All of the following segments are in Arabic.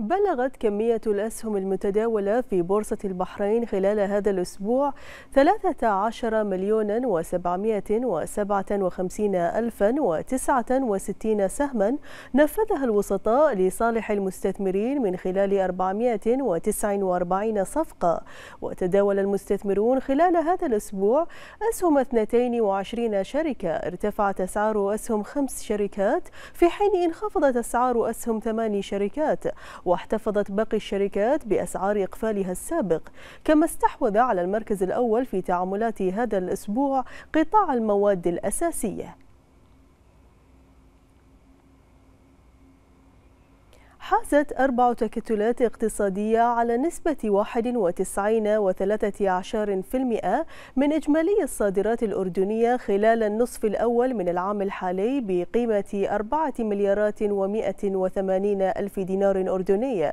بلغت كمية الأسهم المتداولة في بورصة البحرين خلال هذا الأسبوع 13 مليون و757 ألفا و69 سهما نفذها الوسطاء لصالح المستثمرين من خلال 449 صفقة وتداول المستثمرون خلال هذا الأسبوع أسهم 22 شركة ارتفعت أسعار أسهم خمس شركات في حين انخفضت أسعار أسهم ثماني شركات واحتفظت باقي الشركات بأسعار إقفالها السابق كما استحوذ على المركز الأول في تعاملات هذا الأسبوع قطاع المواد الأساسية حازت أربع تكتلات اقتصادية على نسبة 91.3% من إجمالي الصادرات الأردنية خلال النصف الأول من العام الحالي بقيمة 4 مليارات و180 ألف دينار أردني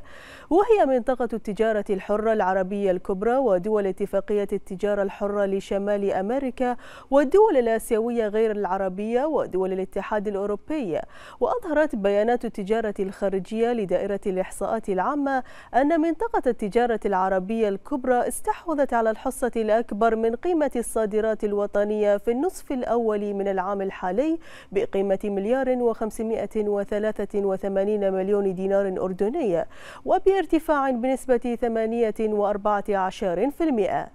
وهي منطقة التجارة الحرة العربية الكبرى ودول اتفاقية التجارة الحرة لشمال أمريكا والدول الآسيوية غير العربية ودول الاتحاد الأوروبي وأظهرت بيانات التجارة الخارجية دائرة الإحصاءات العامة أن منطقة التجارة العربية الكبرى استحوذت على الحصة الأكبر من قيمة الصادرات الوطنية في النصف الأول من العام الحالي بقيمة مليار و583 مليون دينار أردني وبارتفاع بنسبة 8.14%.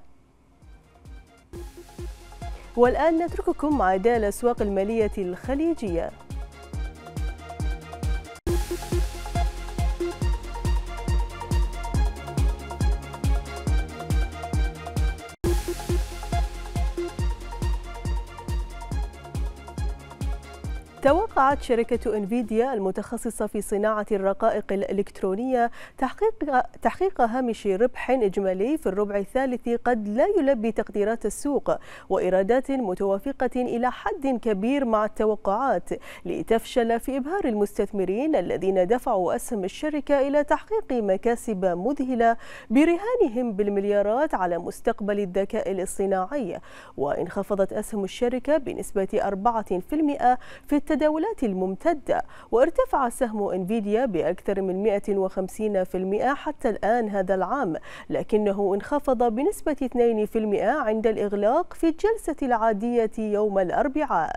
والآن نترككم مع دال أسواق المالية الخليجية توقعت شركة انفيديا المتخصصة في صناعة الرقائق الإلكترونية تحقيق تحقيق هامش ربح إجمالي في الربع الثالث قد لا يلبي تقديرات السوق وإيرادات متوافقة إلى حد كبير مع التوقعات لتفشل في إبهار المستثمرين الذين دفعوا أسهم الشركة إلى تحقيق مكاسب مذهلة برهانهم بالمليارات على مستقبل الذكاء الاصطناعي وانخفضت أسهم الشركة بنسبة 4% في التداولات الممتدة وارتفع سهم انفيديا بأكثر من 150% حتى الآن هذا العام لكنه انخفض بنسبة 2% عند الإغلاق في الجلسة العادية يوم الأربعاء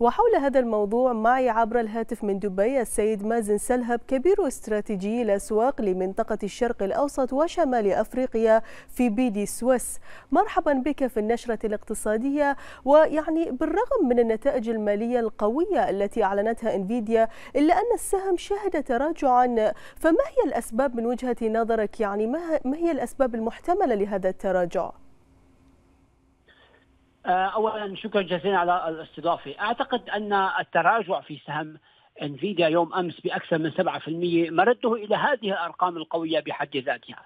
وحول هذا الموضوع معي عبر الهاتف من دبي السيد مازن سلهب كبير استراتيجي الأسواق لمنطقة الشرق الأوسط وشمال أفريقيا في بيدي سويس مرحبا بك في النشرة الاقتصادية ويعني بالرغم من النتائج المالية القوية التي أعلنتها انفيديا إلا أن السهم شهد تراجعا فما هي الأسباب من وجهة نظرك يعني ما هي الأسباب المحتملة لهذا التراجع؟ آه، اولا شكرا جزيلا على الاستضافه، اعتقد ان التراجع في سهم انفيديا يوم امس باكثر من 7% مرده الى هذه الارقام القويه بحد ذاتها.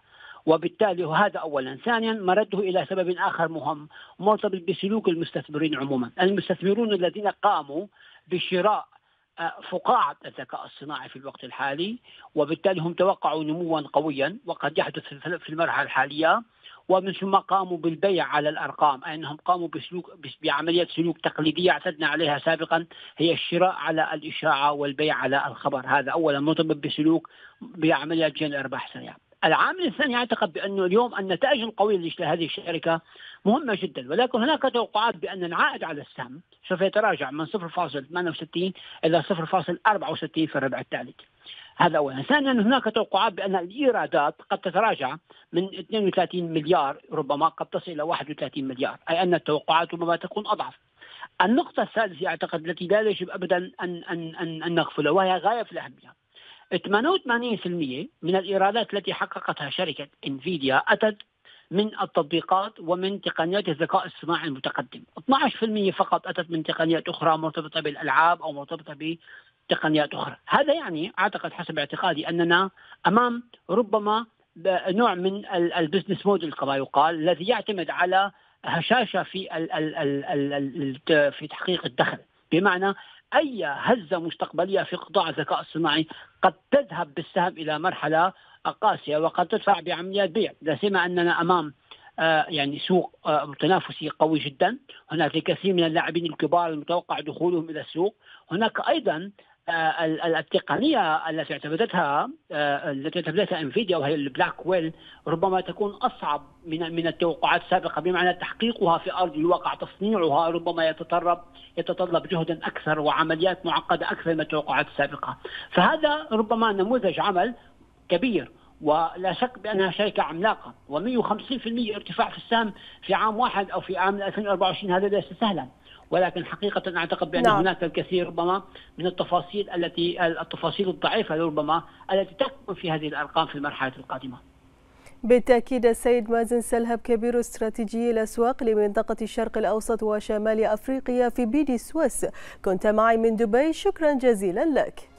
وبالتالي هذا اولا، ثانيا مرده الى سبب اخر مهم مرتبط بسلوك المستثمرين عموما، المستثمرون الذين قاموا بشراء فقاعة الذكاء الصناعي في الوقت الحالي وبالتالي هم توقعوا نموا قويا وقد يحدث في المرحلة الحالية ومن ثم قاموا بالبيع على الارقام أي انهم قاموا بسلوك بعمليه سلوك تقليديه اعتدنا عليها سابقا هي الشراء على الاشاعه والبيع على الخبر هذا اولا مرتبط بسلوك بعمليات جنى ارباح سريعه. العامل الثاني اعتقد بانه اليوم النتائج القويه لهذه الشركه مهمة جدا ولكن هناك توقعات بأن العائد على السهم سوف يتراجع من 0.68 إلى 0.64 في الربع التالي هذا اولا، ثانيا هناك توقعات بان الايرادات قد تتراجع من 32 مليار ربما قد تصل الى 31 مليار، اي ان التوقعات ربما تكون اضعف. النقطة الثالثة اعتقد التي لا يجب ابدا ان ان ان, أن نغفلها وهي غاية في الاهمية. 88% من الايرادات التي حققتها شركة انفيديا اتت من التطبيقات ومن تقنيات الذكاء الصناعي المتقدم 12% فقط أتت من تقنيات أخرى مرتبطة بالألعاب أو مرتبطة بتقنيات أخرى هذا يعني أعتقد حسب اعتقادي أننا أمام ربما نوع من البزنس موديل كما يقال الذي يعتمد على هشاشه في في تحقيق الدخل بمعنى اي هزه مستقبليه في قطاع الذكاء الصناعي قد تذهب بالسهم الى مرحله قاسيه وقد تدفع بعمليات بيع لا سيما اننا امام آه، يعني سوق آه، متنافسي تنافسي قوي جدا هناك الكثير من اللاعبين الكبار المتوقع دخولهم الى السوق هناك ايضا آه، التقنيه التي اعتمدتها آه، التي اعتمدتها انفيديا وهي البلاك ويل ربما تكون اصعب من من التوقعات السابقه بمعنى تحقيقها في ارض الواقع تصنيعها ربما يتطلب يتطلب جهدا اكثر وعمليات معقده اكثر من التوقعات السابقه فهذا ربما نموذج عمل كبير ولا شك بانها شركه عملاقه و150% ارتفاع في السهم في عام واحد او في عام 2024 هذا ليس سهلا ولكن حقيقة أعتقد بأن نعم. هناك الكثير ربما من التفاصيل التي التفاصيل الضعيفة ربما التي تكمن في هذه الأرقام في المرحلة القادمة بالتأكيد السيد مازن سلهب كبير استراتيجي الأسواق لمنطقة الشرق الأوسط وشمال أفريقيا في بيدي سويس كنت معي من دبي شكرا جزيلا لك